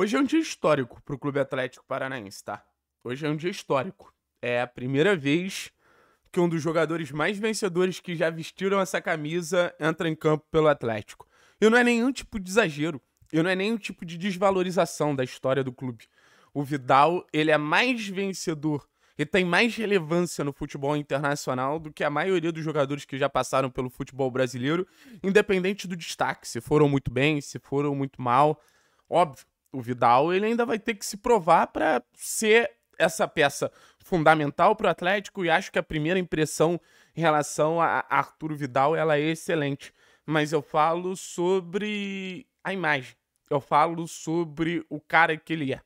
Hoje é um dia histórico para o Clube Atlético Paranaense, tá? Hoje é um dia histórico. É a primeira vez que um dos jogadores mais vencedores que já vestiram essa camisa entra em campo pelo Atlético. E não é nenhum tipo de exagero, e não é nenhum tipo de desvalorização da história do clube. O Vidal, ele é mais vencedor e tem mais relevância no futebol internacional do que a maioria dos jogadores que já passaram pelo futebol brasileiro, independente do destaque, se foram muito bem, se foram muito mal. Óbvio, o Vidal ele ainda vai ter que se provar para ser essa peça fundamental para o Atlético e acho que a primeira impressão em relação a Arthur Vidal ela é excelente, mas eu falo sobre a imagem, eu falo sobre o cara que ele é.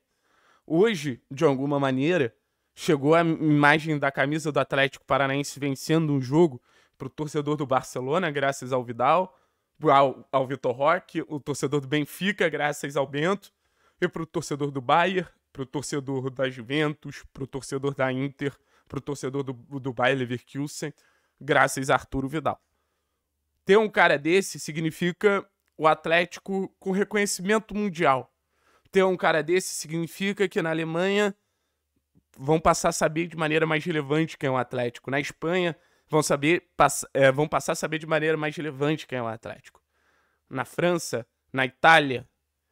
Hoje, de alguma maneira, chegou a imagem da camisa do Atlético Paranaense vencendo um jogo para o torcedor do Barcelona, graças ao Vidal, ao, ao Vitor Roque, o torcedor do Benfica, graças ao Bento e pro torcedor do Bayern, pro torcedor da Juventus, pro torcedor da Inter, pro torcedor do, do Bayer Leverkusen, graças a Arturo Vidal. Ter um cara desse significa o Atlético com reconhecimento mundial. Ter um cara desse significa que na Alemanha vão passar a saber de maneira mais relevante quem é o Atlético. Na Espanha vão, saber, pass é, vão passar a saber de maneira mais relevante quem é o Atlético. Na França, na Itália.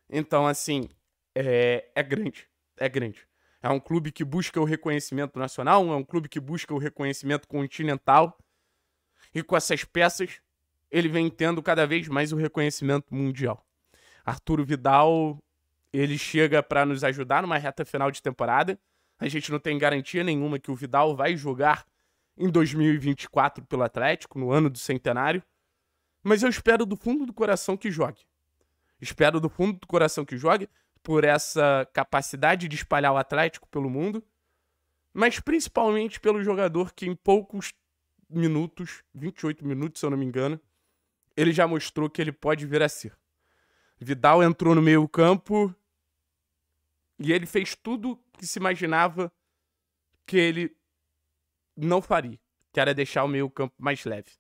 Então, assim, é, é grande. É grande. É um clube que busca o reconhecimento nacional, é um clube que busca o reconhecimento continental. E com essas peças, ele vem tendo cada vez mais o reconhecimento mundial. Arturo Vidal, ele chega para nos ajudar numa reta final de temporada. A gente não tem garantia nenhuma que o Vidal vai jogar em 2024 pelo Atlético, no ano do centenário. Mas eu espero do fundo do coração que jogue. Espero do fundo do coração que jogue, por essa capacidade de espalhar o Atlético pelo mundo, mas principalmente pelo jogador que em poucos minutos, 28 minutos, se eu não me engano, ele já mostrou que ele pode vir a ser. Vidal entrou no meio-campo e ele fez tudo que se imaginava que ele não faria, que era deixar o meio-campo mais leve.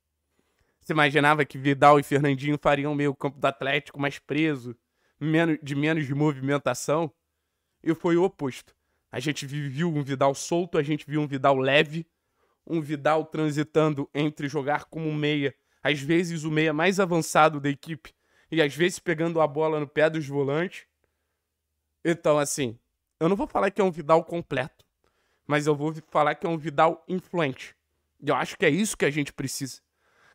Se imaginava que Vidal e Fernandinho fariam o meio-campo do Atlético mais preso, menos, de menos movimentação, e foi o oposto. A gente viu um Vidal solto, a gente viu um Vidal leve, um Vidal transitando entre jogar como meia, às vezes o meia mais avançado da equipe, e às vezes pegando a bola no pé dos volantes. Então, assim, eu não vou falar que é um Vidal completo, mas eu vou falar que é um Vidal influente. E eu acho que é isso que a gente precisa.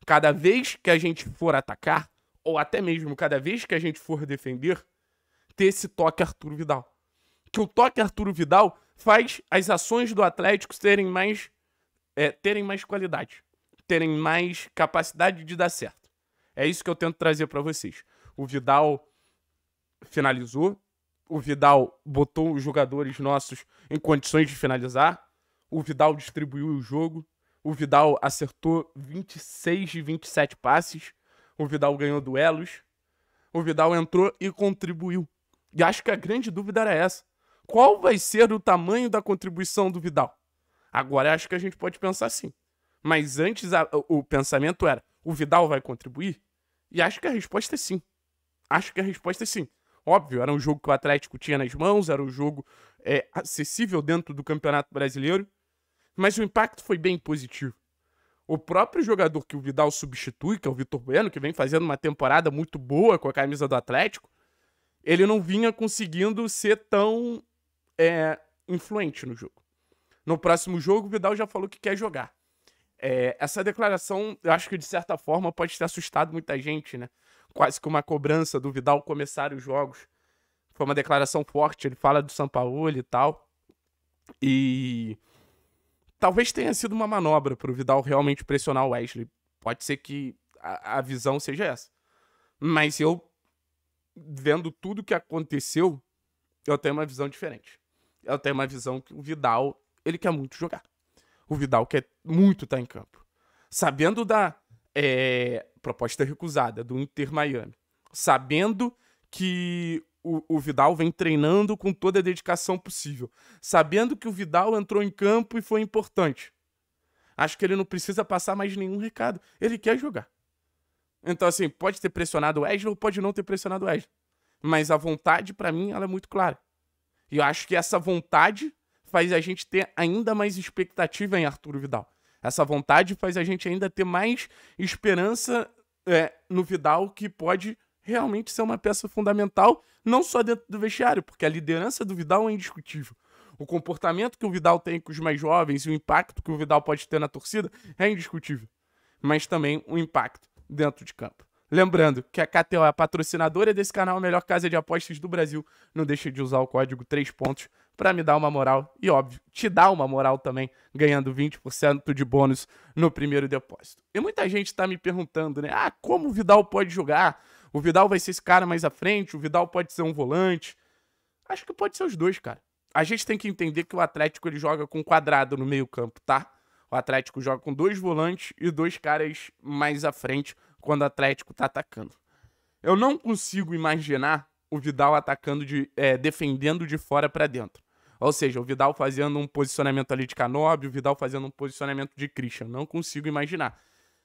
Cada vez que a gente for atacar, ou até mesmo cada vez que a gente for defender, ter esse toque Arturo Vidal. Que o toque Arturo Vidal faz as ações do Atlético terem mais, é, terem mais qualidade, terem mais capacidade de dar certo. É isso que eu tento trazer para vocês. O Vidal finalizou, o Vidal botou os jogadores nossos em condições de finalizar, o Vidal distribuiu o jogo, o Vidal acertou 26 de 27 passes, o Vidal ganhou duelos. O Vidal entrou e contribuiu. E acho que a grande dúvida era essa. Qual vai ser o tamanho da contribuição do Vidal? Agora acho que a gente pode pensar assim. Mas antes a, o pensamento era: o Vidal vai contribuir? E acho que a resposta é sim. Acho que a resposta é sim. Óbvio, era um jogo que o Atlético tinha nas mãos, era um jogo é, acessível dentro do Campeonato Brasileiro, mas o impacto foi bem positivo. O próprio jogador que o Vidal substitui, que é o Vitor Bueno, que vem fazendo uma temporada muito boa com a camisa do Atlético, ele não vinha conseguindo ser tão é, influente no jogo. No próximo jogo, o Vidal já falou que quer jogar. É, essa declaração, eu acho que de certa forma pode ter assustado muita gente, né? Quase que uma cobrança do Vidal começar os jogos. Foi uma declaração forte, ele fala do São Paulo e tal. E Talvez tenha sido uma manobra para o Vidal realmente pressionar o Wesley. Pode ser que a, a visão seja essa. Mas eu, vendo tudo que aconteceu, eu tenho uma visão diferente. Eu tenho uma visão que o Vidal, ele quer muito jogar. O Vidal quer muito estar tá em campo. Sabendo da é, proposta recusada do Inter Miami, sabendo que o, o, Vidal vem treinando com toda a dedicação possível, sabendo que o Vidal entrou em campo e foi importante. Acho que ele não precisa passar mais nenhum recado. Ele quer jogar. Então, assim, pode ter pressionado o Wesley ou pode não ter pressionado o Wesley. Mas a vontade, para mim, ela é muito clara. E eu acho que essa vontade faz a gente ter ainda mais expectativa em Arturo Vidal. Essa vontade faz a gente ainda ter mais esperança é, no Vidal que pode realmente ser uma peça fundamental, não só dentro do vestiário, porque a liderança do Vidal é indiscutível. O comportamento que o Vidal tem com os mais jovens e o impacto que o Vidal pode ter na torcida é indiscutível. Mas também o impacto dentro de campo. Lembrando que a KTO é a patrocinadora desse canal, a melhor casa de apostas do Brasil. Não deixe de usar o código 3 pontos para me dar uma moral e, óbvio, te dar uma moral também, ganhando 20% de bônus no primeiro depósito. E muita gente está me perguntando, né? Ah, como o Vidal pode jogar? O Vidal vai ser esse cara mais à frente, o Vidal pode ser um volante. Acho que pode ser os dois, cara. A gente tem que entender que o Atlético ele joga com quadrado no meio-campo, tá? O Atlético joga com dois volantes e dois caras mais à frente quando o Atlético tá atacando. Eu não consigo imaginar o Vidal atacando de é, defendendo de fora para dentro. Ou seja, o Vidal fazendo um posicionamento ali de Canob, o Vidal fazendo um posicionamento de Christian. Não consigo imaginar.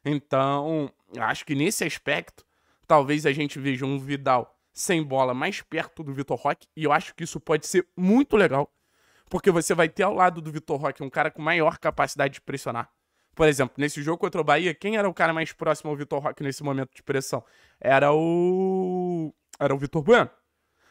Então, acho que nesse aspecto, talvez a gente veja um Vidal sem bola mais perto do Vitor Roque, e eu acho que isso pode ser muito legal, porque você vai ter ao lado do Vitor Roque um cara com maior capacidade de pressionar. Por exemplo, nesse jogo contra o Bahia, quem era o cara mais próximo ao Vitor Roque nesse momento de pressão? Era o. Era o Vitor Bueno.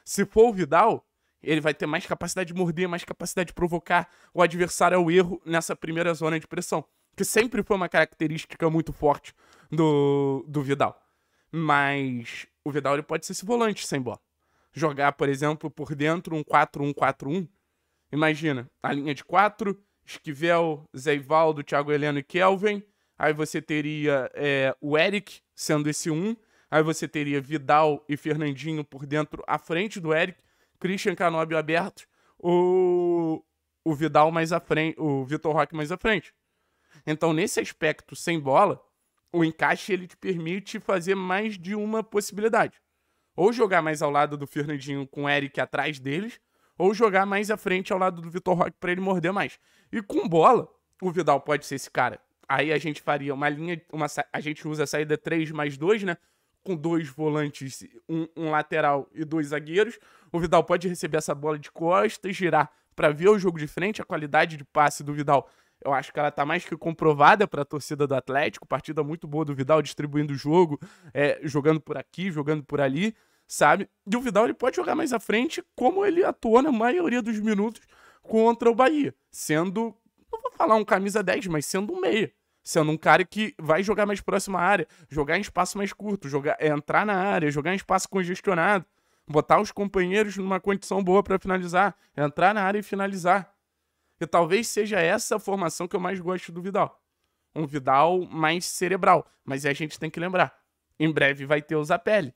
Se for o Vidal, ele vai ter mais capacidade de morder, mais capacidade de provocar o adversário ao é erro nessa primeira zona de pressão, que sempre foi uma característica muito forte do, do Vidal. Mas o Vidal pode ser esse volante sem bola. Jogar, por exemplo, por dentro um 4-1-4-1. Imagina, a linha de 4, Esquivel, Zé Ivaldo, Thiago Heleno e Kelvin. Aí você teria é, o Eric sendo esse 1. Um. Aí você teria Vidal e Fernandinho por dentro, à frente do Eric. Christian Canóbio aberto. O, o Vidal mais à frente. O Vitor Roque mais à frente. Então, nesse aspecto, sem bola, o encaixe ele te permite fazer mais de uma possibilidade. Ou jogar mais ao lado do Fernandinho com o Eric atrás deles, ou jogar mais à frente ao lado do Vitor Roque para ele morder mais. E com bola, o Vidal pode ser esse cara. Aí a gente faria uma linha, uma, a gente usa a saída 3 mais 2, né? Com dois volantes, um, um lateral e dois zagueiros. O Vidal pode receber essa bola de costas, girar para ver o jogo de frente. A qualidade de passe do Vidal eu acho que ela tá mais que comprovada para a torcida do Atlético. Partida muito boa do Vidal distribuindo o jogo, é, jogando por aqui, jogando por ali, sabe? E o Vidal ele pode jogar mais à frente, como ele atuou na maioria dos minutos contra o Bahia, sendo, não vou falar um camisa 10, mas sendo um meia. Sendo um cara que vai jogar mais próximo à área, jogar em espaço mais curto, jogar, é, entrar na área, jogar em espaço congestionado, botar os companheiros numa condição boa para finalizar, entrar na área e finalizar e talvez seja essa formação que eu mais gosto do Vidal. Um Vidal mais cerebral. Mas a gente tem que lembrar. Em breve vai ter o Zapelli.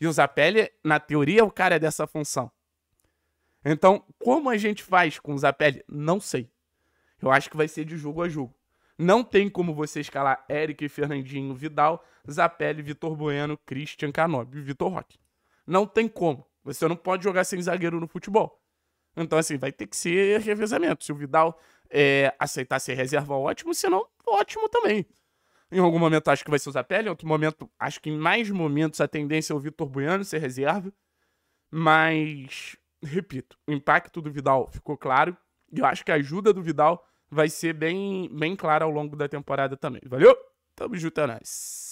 E o Zapelli, na teoria, é o cara dessa função. Então, como a gente faz com o Zapelli? Não sei. Eu acho que vai ser de jogo a jogo. Não tem como você escalar Eric, Fernandinho, Vidal, Zapelli, Vitor Bueno, Christian Canobi e Vitor Roque. Não tem como. Você não pode jogar sem zagueiro no futebol. Então, assim, vai ter que ser revezamento. Se o Vidal é, aceitar ser reserva, ótimo. Se não, ótimo também. Em algum momento acho que vai ser o Zapelli, em outro momento, acho que em mais momentos a tendência é o Vitor Bueno ser reserva. Mas, repito, o impacto do Vidal ficou claro. E eu acho que a ajuda do Vidal vai ser bem, bem clara ao longo da temporada também. Valeu? Tamo junto, é nóis.